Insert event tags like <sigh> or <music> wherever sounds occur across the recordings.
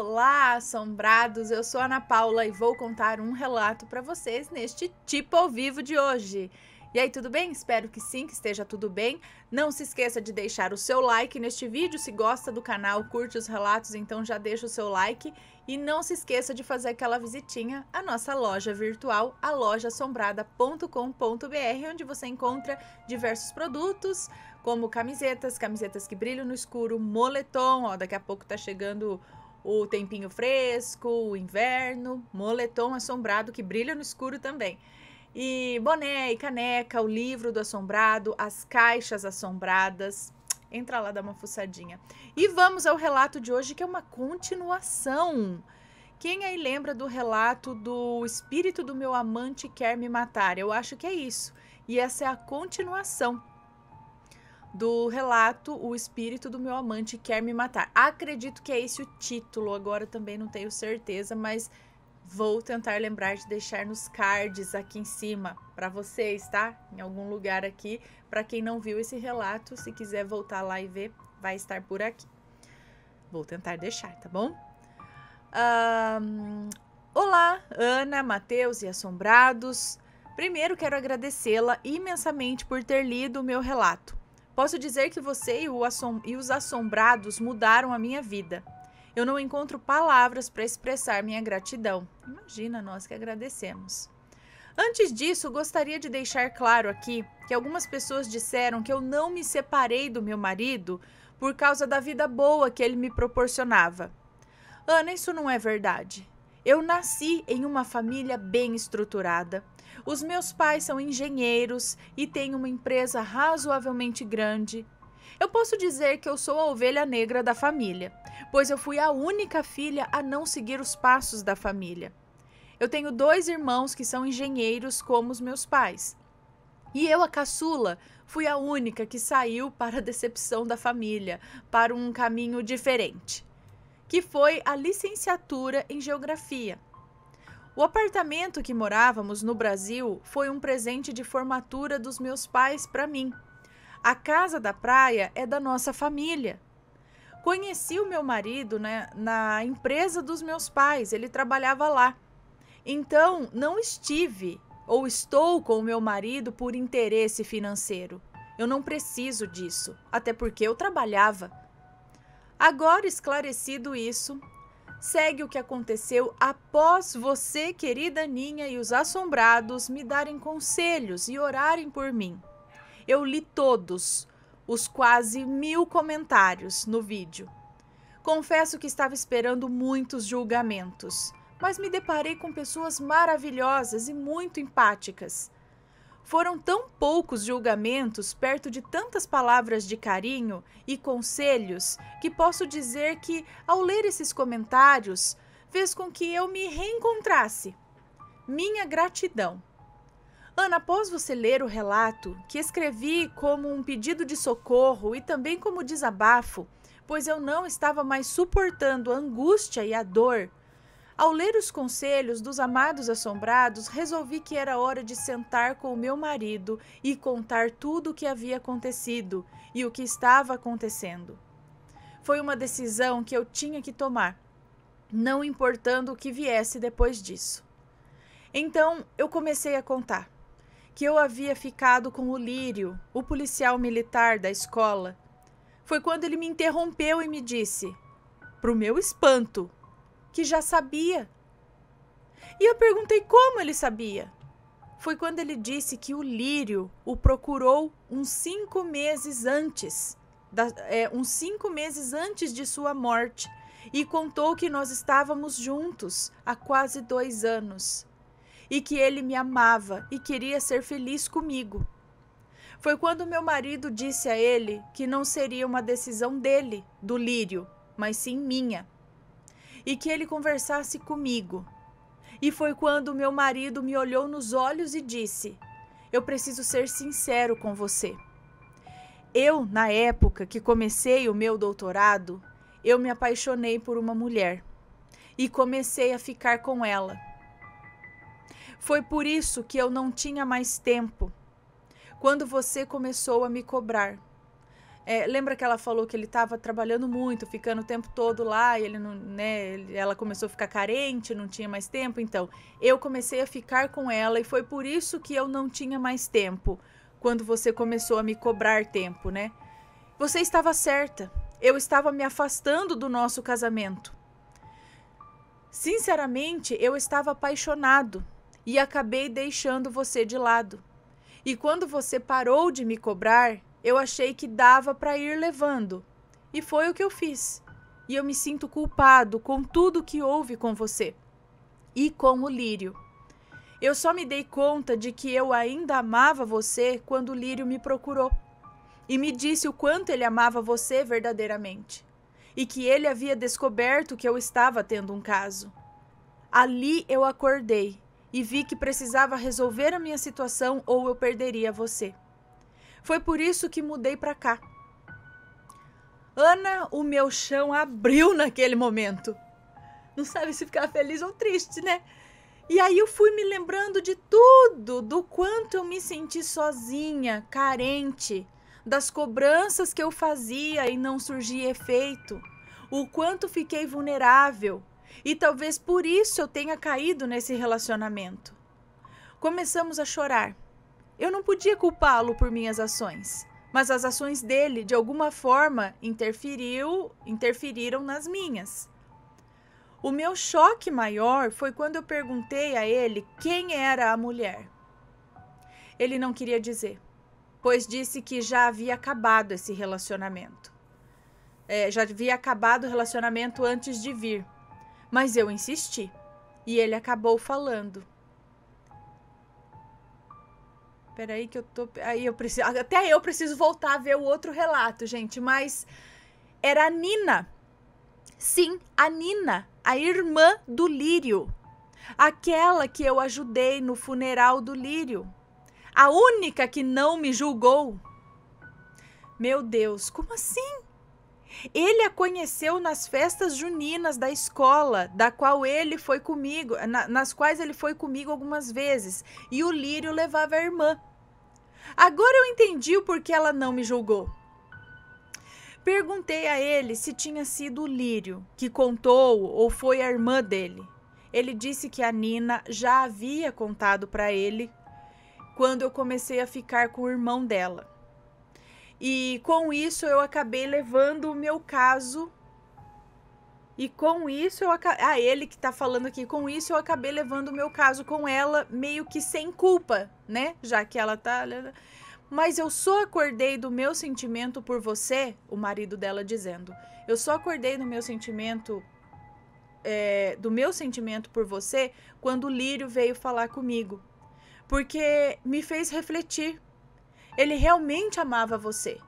Olá, assombrados! Eu sou Ana Paula e vou contar um relato para vocês neste Tipo ao Vivo de hoje. E aí, tudo bem? Espero que sim, que esteja tudo bem. Não se esqueça de deixar o seu like neste vídeo. Se gosta do canal, curte os relatos, então já deixa o seu like. E não se esqueça de fazer aquela visitinha à nossa loja virtual, a lojaassombrada.com.br, onde você encontra diversos produtos, como camisetas, camisetas que brilham no escuro, moletom, ó, daqui a pouco tá chegando o tempinho fresco, o inverno, moletom assombrado que brilha no escuro também. E boné e caneca, o livro do assombrado, as caixas assombradas. Entra lá, dá uma fuçadinha. E vamos ao relato de hoje, que é uma continuação. Quem aí lembra do relato do espírito do meu amante quer me matar? Eu acho que é isso. E essa é a continuação do relato O Espírito do Meu Amante Quer Me Matar. Acredito que é esse o título, agora também não tenho certeza, mas vou tentar lembrar de deixar nos cards aqui em cima para vocês, tá? Em algum lugar aqui, para quem não viu esse relato, se quiser voltar lá e ver, vai estar por aqui. Vou tentar deixar, tá bom? Um, olá, Ana, Matheus e Assombrados. Primeiro quero agradecê-la imensamente por ter lido o meu relato. Posso dizer que você e, assom e os assombrados mudaram a minha vida. Eu não encontro palavras para expressar minha gratidão. Imagina nós que agradecemos. Antes disso, gostaria de deixar claro aqui que algumas pessoas disseram que eu não me separei do meu marido por causa da vida boa que ele me proporcionava. Ana, isso não é verdade. Eu nasci em uma família bem estruturada. Os meus pais são engenheiros e têm uma empresa razoavelmente grande. Eu posso dizer que eu sou a ovelha negra da família, pois eu fui a única filha a não seguir os passos da família. Eu tenho dois irmãos que são engenheiros como os meus pais. E eu, a caçula, fui a única que saiu para a decepção da família, para um caminho diferente que foi a licenciatura em Geografia. O apartamento que morávamos no Brasil foi um presente de formatura dos meus pais para mim. A casa da praia é da nossa família. Conheci o meu marido né, na empresa dos meus pais, ele trabalhava lá. Então, não estive ou estou com o meu marido por interesse financeiro. Eu não preciso disso, até porque eu trabalhava. Agora esclarecido isso, segue o que aconteceu após você, querida Ninha, e os assombrados me darem conselhos e orarem por mim. Eu li todos os quase mil comentários no vídeo. Confesso que estava esperando muitos julgamentos, mas me deparei com pessoas maravilhosas e muito empáticas. Foram tão poucos julgamentos perto de tantas palavras de carinho e conselhos que posso dizer que, ao ler esses comentários, fez com que eu me reencontrasse. Minha gratidão. Ana, após você ler o relato, que escrevi como um pedido de socorro e também como desabafo, pois eu não estava mais suportando a angústia e a dor ao ler os conselhos dos amados assombrados, resolvi que era hora de sentar com o meu marido e contar tudo o que havia acontecido e o que estava acontecendo. Foi uma decisão que eu tinha que tomar, não importando o que viesse depois disso. Então eu comecei a contar que eu havia ficado com o Lírio, o policial militar da escola. Foi quando ele me interrompeu e me disse, para o meu espanto, que já sabia. E eu perguntei como ele sabia. Foi quando ele disse que o Lírio o procurou uns cinco meses antes, da, é, uns cinco meses antes de sua morte, e contou que nós estávamos juntos há quase dois anos e que ele me amava e queria ser feliz comigo. Foi quando meu marido disse a ele que não seria uma decisão dele, do lírio, mas sim minha, e que ele conversasse comigo. E foi quando meu marido me olhou nos olhos e disse: Eu preciso ser sincero com você. Eu, na época que comecei o meu doutorado, eu me apaixonei por uma mulher e comecei a ficar com ela. Foi por isso que eu não tinha mais tempo. Quando você começou a me cobrar, é, lembra que ela falou que ele estava trabalhando muito, ficando o tempo todo lá, e ele não, né, ela começou a ficar carente, não tinha mais tempo. Então, eu comecei a ficar com ela e foi por isso que eu não tinha mais tempo quando você começou a me cobrar tempo, né? Você estava certa. Eu estava me afastando do nosso casamento. Sinceramente, eu estava apaixonado e acabei deixando você de lado. E quando você parou de me cobrar, eu achei que dava para ir levando. E foi o que eu fiz. E eu me sinto culpado com tudo que houve com você e com o Lírio. Eu só me dei conta de que eu ainda amava você quando o Lírio me procurou e me disse o quanto ele amava você verdadeiramente e que ele havia descoberto que eu estava tendo um caso. Ali eu acordei e vi que precisava resolver a minha situação ou eu perderia você. Foi por isso que mudei para cá. Ana, o meu chão abriu naquele momento. Não sabe se ficar feliz ou triste, né? E aí eu fui me lembrando de tudo, do quanto eu me senti sozinha, carente, das cobranças que eu fazia e não surgia efeito, o quanto fiquei vulnerável. E talvez por isso eu tenha caído nesse relacionamento. Começamos a chorar. Eu não podia culpá-lo por minhas ações, mas as ações dele, de alguma forma, interferiu, interferiram nas minhas. O meu choque maior foi quando eu perguntei a ele quem era a mulher. Ele não queria dizer, pois disse que já havia acabado esse relacionamento. É, já havia acabado o relacionamento antes de vir. Mas eu insisti e ele acabou falando peraí que eu tô. Aí eu preciso. Até eu preciso voltar a ver o outro relato, gente. Mas era a Nina. Sim, a Nina, a irmã do Lírio. Aquela que eu ajudei no funeral do Lírio. A única que não me julgou. Meu Deus, como assim? Ele a conheceu nas festas juninas da escola, da qual ele foi comigo, na, nas quais ele foi comigo algumas vezes, e o Lírio levava a irmã. Agora eu entendi o porquê ela não me julgou. Perguntei a ele se tinha sido o Lírio que contou ou foi a irmã dele. Ele disse que a Nina já havia contado para ele quando eu comecei a ficar com o irmão dela. E com isso eu acabei levando o meu caso e com isso eu acabei. Ah, ele que tá falando aqui. Com isso eu acabei levando o meu caso com ela meio que sem culpa, né? Já que ela tá. Né, né. Mas eu só acordei do meu sentimento por você, o marido dela dizendo. Eu só acordei do meu sentimento. É, do meu sentimento por você quando o Lírio veio falar comigo. Porque me fez refletir. Ele realmente amava você.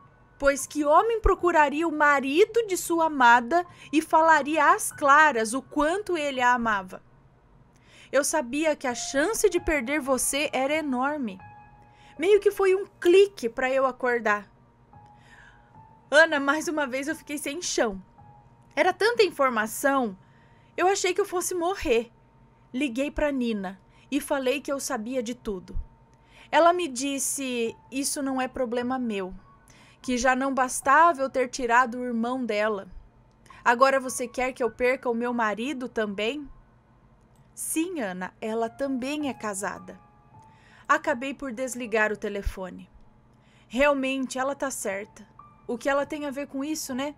Pois que homem procuraria o marido de sua amada e falaria às claras o quanto ele a amava? Eu sabia que a chance de perder você era enorme. Meio que foi um clique para eu acordar. Ana, mais uma vez eu fiquei sem chão. Era tanta informação, eu achei que eu fosse morrer. Liguei para Nina e falei que eu sabia de tudo. Ela me disse: Isso não é problema meu que já não bastava eu ter tirado o irmão dela. Agora você quer que eu perca o meu marido também? Sim, Ana, ela também é casada. Acabei por desligar o telefone. Realmente, ela tá certa. O que ela tem a ver com isso, né?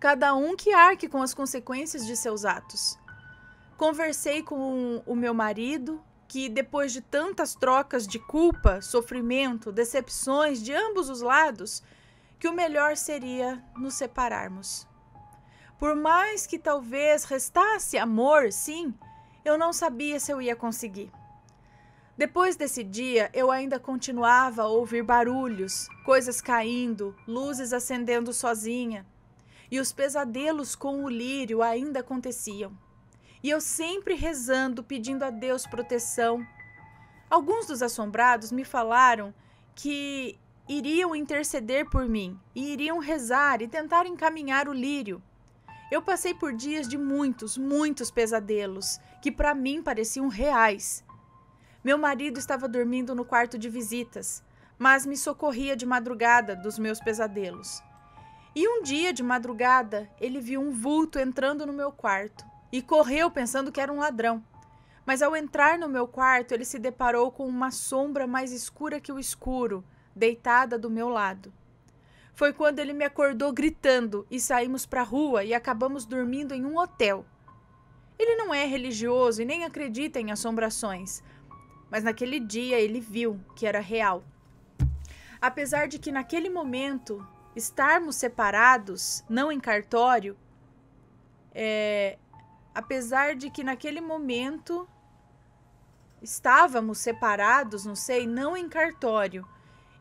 Cada um que arque com as consequências de seus atos. Conversei com o meu marido, que depois de tantas trocas de culpa, sofrimento, decepções de ambos os lados, que o melhor seria nos separarmos. Por mais que talvez restasse amor, sim, eu não sabia se eu ia conseguir. Depois desse dia, eu ainda continuava a ouvir barulhos, coisas caindo, luzes acendendo sozinha, e os pesadelos com o lírio ainda aconteciam. E eu sempre rezando, pedindo a Deus proteção. Alguns dos assombrados me falaram que iriam interceder por mim e iriam rezar e tentar encaminhar o lírio. Eu passei por dias de muitos, muitos pesadelos que para mim pareciam reais. Meu marido estava dormindo no quarto de visitas, mas me socorria de madrugada dos meus pesadelos. E um dia de madrugada ele viu um vulto entrando no meu quarto e correu pensando que era um ladrão. Mas ao entrar no meu quarto, ele se deparou com uma sombra mais escura que o escuro deitada do meu lado. Foi quando ele me acordou gritando e saímos para a rua e acabamos dormindo em um hotel. Ele não é religioso e nem acredita em assombrações, mas naquele dia ele viu que era real. Apesar de que naquele momento estarmos separados, não em cartório, é, apesar de que naquele momento estávamos separados, não sei, não em cartório,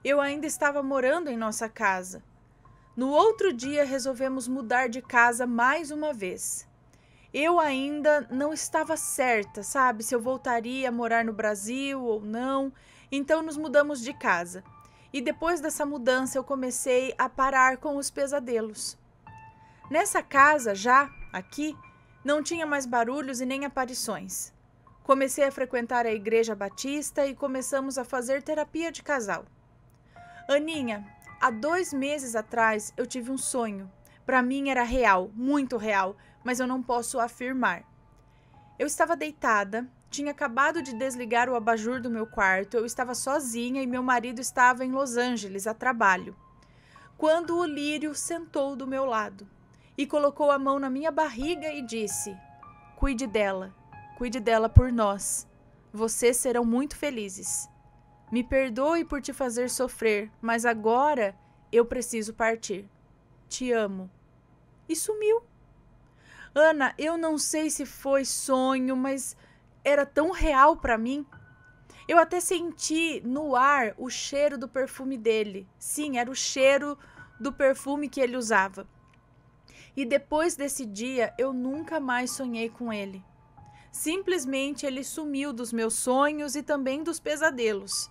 eu ainda estava morando em nossa casa. No outro dia, resolvemos mudar de casa mais uma vez. Eu ainda não estava certa, sabe, se eu voltaria a morar no Brasil ou não, então nos mudamos de casa. E depois dessa mudança, eu comecei a parar com os pesadelos. Nessa casa, já aqui, não tinha mais barulhos e nem aparições. Comecei a frequentar a Igreja Batista e começamos a fazer terapia de casal. Aninha, há dois meses atrás eu tive um sonho. Para mim era real, muito real, mas eu não posso afirmar. Eu estava deitada, tinha acabado de desligar o abajur do meu quarto, eu estava sozinha e meu marido estava em Los Angeles a trabalho. Quando o lírio sentou do meu lado e colocou a mão na minha barriga e disse: Cuide dela, cuide dela por nós. Vocês serão muito felizes. Me perdoe por te fazer sofrer, mas agora eu preciso partir. Te amo. E sumiu. Ana, eu não sei se foi sonho, mas era tão real para mim. Eu até senti no ar o cheiro do perfume dele. Sim, era o cheiro do perfume que ele usava. E depois desse dia, eu nunca mais sonhei com ele. Simplesmente ele sumiu dos meus sonhos e também dos pesadelos.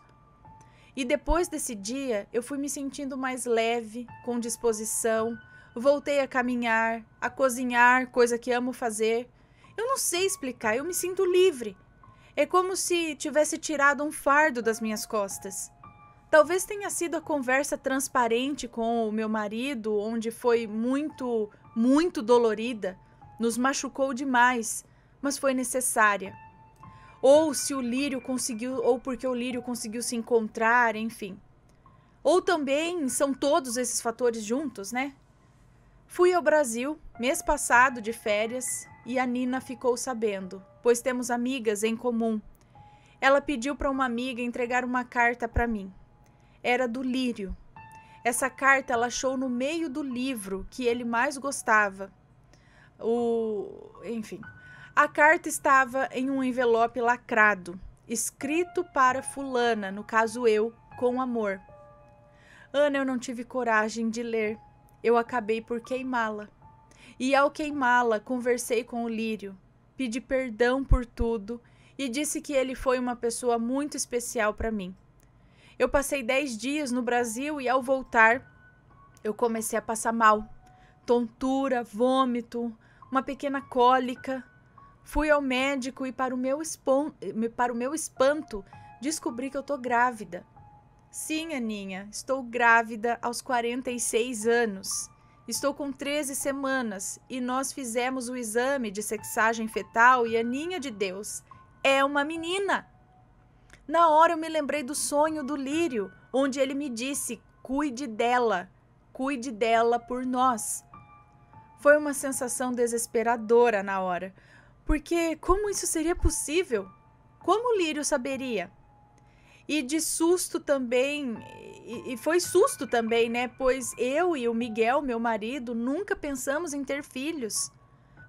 E depois desse dia, eu fui me sentindo mais leve, com disposição, voltei a caminhar, a cozinhar, coisa que amo fazer. Eu não sei explicar, eu me sinto livre. É como se tivesse tirado um fardo das minhas costas. Talvez tenha sido a conversa transparente com o meu marido, onde foi muito, muito dolorida, nos machucou demais, mas foi necessária ou se o lírio conseguiu, ou porque o lírio conseguiu se encontrar, enfim. Ou também são todos esses fatores juntos, né? Fui ao Brasil mês passado de férias e a Nina ficou sabendo, pois temos amigas em comum. Ela pediu para uma amiga entregar uma carta para mim. Era do lírio. Essa carta ela achou no meio do livro que ele mais gostava. O, enfim, a carta estava em um envelope lacrado, escrito para Fulana, no caso eu, com amor. Ana, eu não tive coragem de ler. Eu acabei por queimá-la. E ao queimá-la, conversei com o Lírio, pedi perdão por tudo e disse que ele foi uma pessoa muito especial para mim. Eu passei dez dias no Brasil e ao voltar, eu comecei a passar mal. Tontura, vômito, uma pequena cólica Fui ao médico e, para o meu, espon... para o meu espanto, descobri que eu estou grávida. Sim, Aninha, estou grávida aos 46 anos. Estou com 13 semanas e nós fizemos o exame de sexagem fetal e Aninha de Deus é uma menina. Na hora eu me lembrei do sonho do Lírio, onde ele me disse: cuide dela, cuide dela por nós. Foi uma sensação desesperadora na hora, porque como isso seria possível? Como o Lírio saberia? E de susto também, e foi susto também, né? Pois eu e o Miguel, meu marido, nunca pensamos em ter filhos.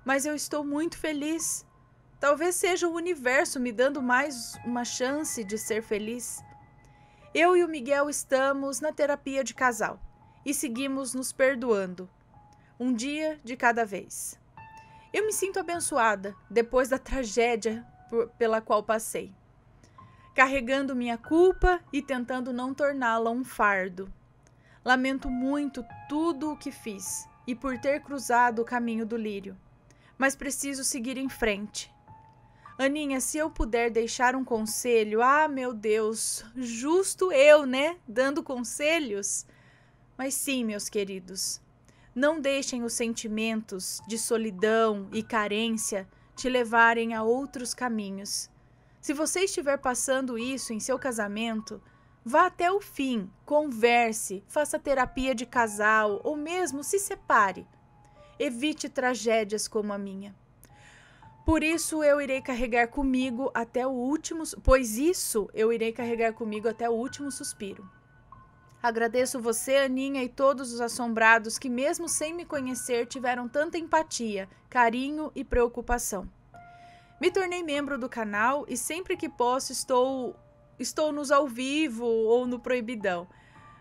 Mas eu estou muito feliz. Talvez seja o universo me dando mais uma chance de ser feliz. Eu e o Miguel estamos na terapia de casal e seguimos nos perdoando, um dia de cada vez. Eu me sinto abençoada depois da tragédia pela qual passei, carregando minha culpa e tentando não torná-la um fardo. Lamento muito tudo o que fiz e por ter cruzado o caminho do lírio, mas preciso seguir em frente. Aninha, se eu puder deixar um conselho, ah, meu Deus, justo eu, né? Dando conselhos? Mas sim, meus queridos, não deixem os sentimentos de solidão e carência te levarem a outros caminhos. Se você estiver passando isso em seu casamento, vá até o fim, converse, faça terapia de casal ou mesmo se separe. Evite tragédias como a minha. Por isso eu irei carregar comigo até o último, pois isso eu irei carregar comigo até o último suspiro. Agradeço você, Aninha, e todos os assombrados que, mesmo sem me conhecer, tiveram tanta empatia, carinho e preocupação. Me tornei membro do canal e sempre que posso estou estou nos ao vivo ou no proibidão.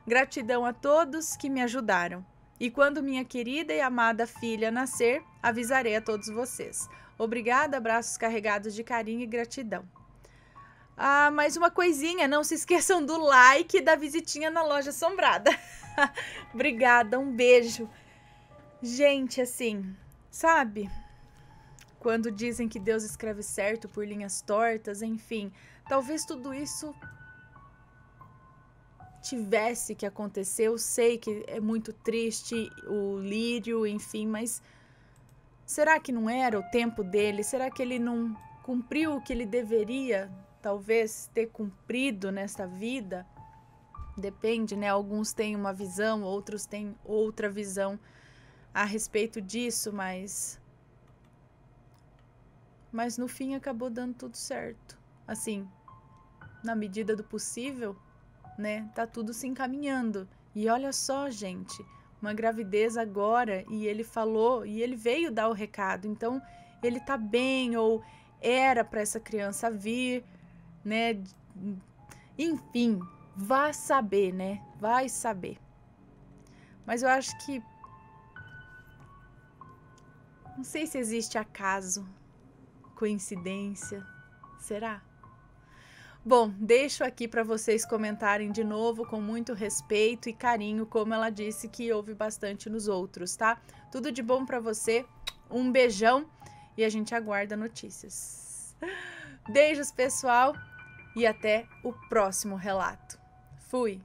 Gratidão a todos que me ajudaram. E quando minha querida e amada filha nascer, avisarei a todos vocês. Obrigada, abraços carregados de carinho e gratidão. Ah, mais uma coisinha, não se esqueçam do like e da visitinha na loja assombrada. <laughs> Obrigada, um beijo. Gente, assim, sabe? Quando dizem que Deus escreve certo por linhas tortas, enfim, talvez tudo isso tivesse que acontecer. Eu sei que é muito triste o lírio, enfim, mas será que não era o tempo dele? Será que ele não cumpriu o que ele deveria talvez ter cumprido nesta vida. Depende, né? Alguns têm uma visão, outros têm outra visão a respeito disso, mas mas no fim acabou dando tudo certo. Assim, na medida do possível, né? Tá tudo se encaminhando. E olha só, gente, uma gravidez agora e ele falou e ele veio dar o recado. Então, ele tá bem ou era para essa criança vir, né? Enfim, vá saber, né? Vai saber. Mas eu acho que. Não sei se existe acaso, coincidência. Será? Bom, deixo aqui para vocês comentarem de novo com muito respeito e carinho, como ela disse que houve bastante nos outros, tá? Tudo de bom para você. Um beijão e a gente aguarda notícias. Beijos, pessoal e até o próximo relato. Fui!